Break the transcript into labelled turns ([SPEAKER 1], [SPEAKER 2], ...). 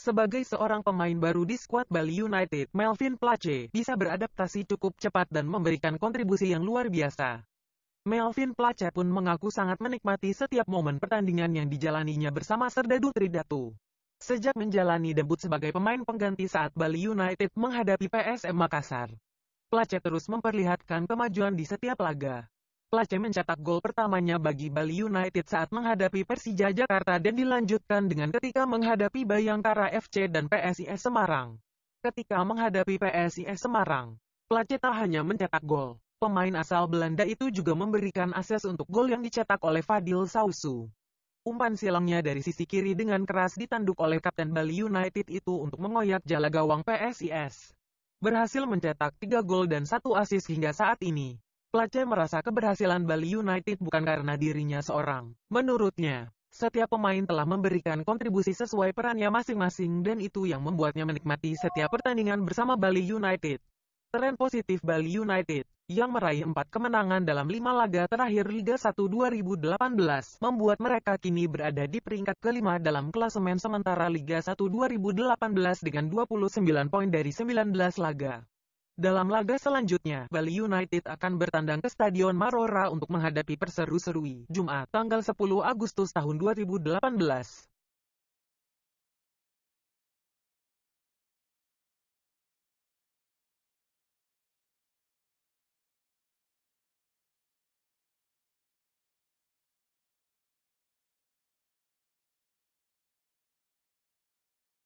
[SPEAKER 1] Sebagai seorang pemain baru di skuad Bali United, Melvin Place bisa beradaptasi cukup cepat dan memberikan kontribusi yang luar biasa. Melvin Place pun mengaku sangat menikmati setiap momen pertandingan yang dijalaninya bersama Serdadu Tridatu. Sejak menjalani debut sebagai pemain pengganti saat Bali United menghadapi PSM Makassar, Place terus memperlihatkan kemajuan di setiap laga. Lace mencetak gol pertamanya bagi Bali United saat menghadapi Persija Jakarta dan dilanjutkan dengan ketika menghadapi Bayangkara FC dan PSIS Semarang. Ketika menghadapi PSIS Semarang, Lace tak hanya mencetak gol. Pemain asal Belanda itu juga memberikan akses untuk gol yang dicetak oleh Fadil Sausu. Umpan silangnya dari sisi kiri dengan keras ditanduk oleh Kapten Bali United itu untuk mengoyak jala gawang PSIS. Berhasil mencetak 3 gol dan 1 asis hingga saat ini. Place merasa keberhasilan Bali United bukan karena dirinya seorang. Menurutnya, setiap pemain telah memberikan kontribusi sesuai perannya masing-masing dan itu yang membuatnya menikmati setiap pertandingan bersama Bali United. Tren positif Bali United, yang meraih 4 kemenangan dalam 5 laga terakhir Liga 1 2018, membuat mereka kini berada di peringkat kelima dalam klasemen sementara Liga 1 2018 dengan 29 poin dari 19 laga. Dalam laga selanjutnya, Bali United akan bertandang ke Stadion Marora untuk menghadapi Perseru-Serui, Jumat, tanggal 10 Agustus tahun 2018.